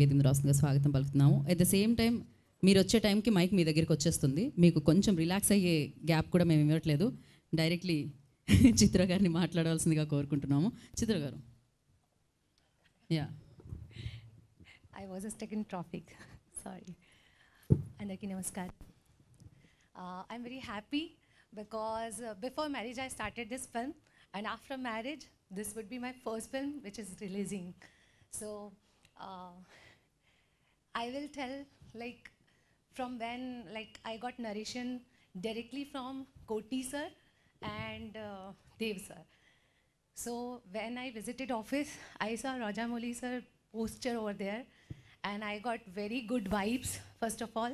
వేదిక రాష్ట్రంగా స్వాగతం పలుకుతున్నాము అట్ ద సేమ్ టైం మీరు వచ్చే టైంకి మైక్ మీ దగ్గరికి వచ్చేస్తుంది మీకు కొంచెం రిలాక్స్ అయ్యే గ్యాప్ కూడా మేము ఇవ్వట్లేదు డైరెక్ట్లీ చిత్ర గారిని మాట్లాడవలసిందిగా కోరుకుంటున్నాము చిత్ర గారు ya I was stuck traffic sorry అందరికీ నమస్కారం I'm very happy because before marriage I started this film and after marriage this would be my first film which is releasing so uh, I will tell like from when like I got narration directly from Koti sir and uh, Dev sir. So when I visited office, I saw Rajamouli sir poster over there and I got very good vibes first of all,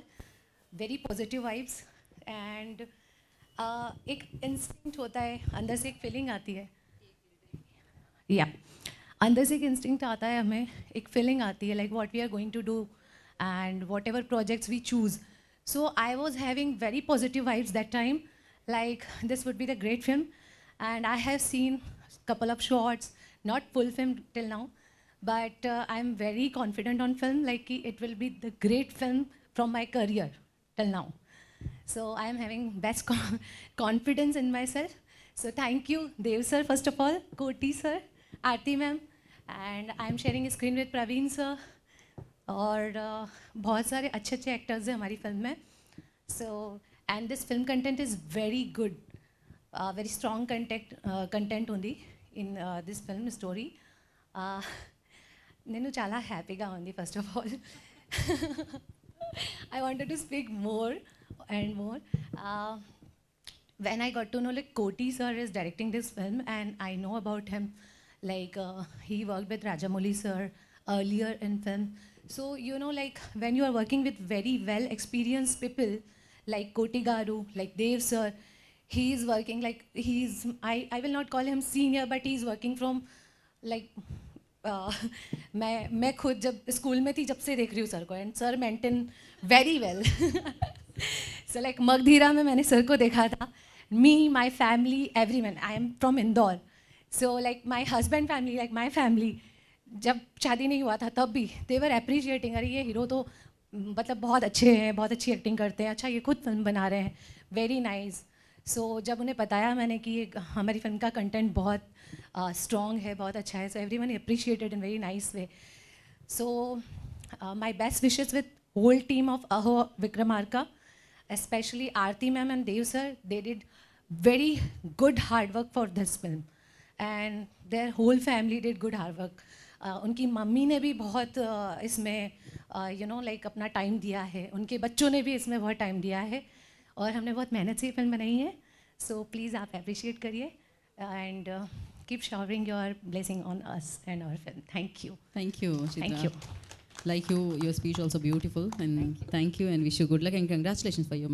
very positive vibes and uh, instinct होता hai. अंदर se ek feeling aati hai. yeah. अंदर से एक instinct आता है हमें एक feeling आती है like what we are going to do and whatever projects we choose so I was having very positive vibes that time like this would be the great film and I have seen couple of shorts not full film till now but I am very confident on film like कि it will be the great film from my career till now so I am having best confidence in myself so thank you Dev sir first of all Koti sir Aarti ma'am and I am sharing screen with Praveen sir और uh, बहुत सारे अच्छे अच्छे actors हैं हमारी film में so and this film content is very good very strong contact content होती in this film story नैन चला हैपीगा first of all I want to speak more and more when I got to know like Koti sir is directing this film and I know about him Like uh, he worked with Rajamouli sir earlier in film. So you know, like when you are working with very well experienced people, like Kotigaru, like Dev sir, he is working like he's I I will not call him senior, but he's working from like uh, मैं मैं खुद जब school में थी जब से देख रही हूँ सर को एंड sir maintain very well so like Magadheera में मैंने सर को देखा था me my family every I am from Indore so like my husband family like my family जब शादी नहीं हुआ था तब भी देवर अप्रिशिएटिंग अरे ये हीरो तो मतलब बहुत अच्छे हैं बहुत अच्छी एक्टिंग करते हैं अच्छा ये खुद फिल्म बना रहे हैं वेरी नाइस सो जब उन्हें बताया मैंने कि ये हमारी फिल्म का कंटेंट बहुत स्ट्रॉन्ग uh, है बहुत अच्छा है so everyone appreciated in very nice way so my best wishes with whole team of Aho Vikramarka especially especially Aarti ma'am and Dev sir they did very good hard work for this film and their whole family did good work उनकी मम्मी ने भी बहुत uh, इसमें you know like अपना time दिया है उनके बच्चों ने भी इसमें बहुत टाइम दिया है और हमने बहुत मेहनत से फिल्म बनाई है सो प्लीज़ आप अप्रिशिएट करिए and keep showering your blessing on us and our film thank you thank you thank you like you your speech also beautiful and thank you and wish you good luck and congratulation for you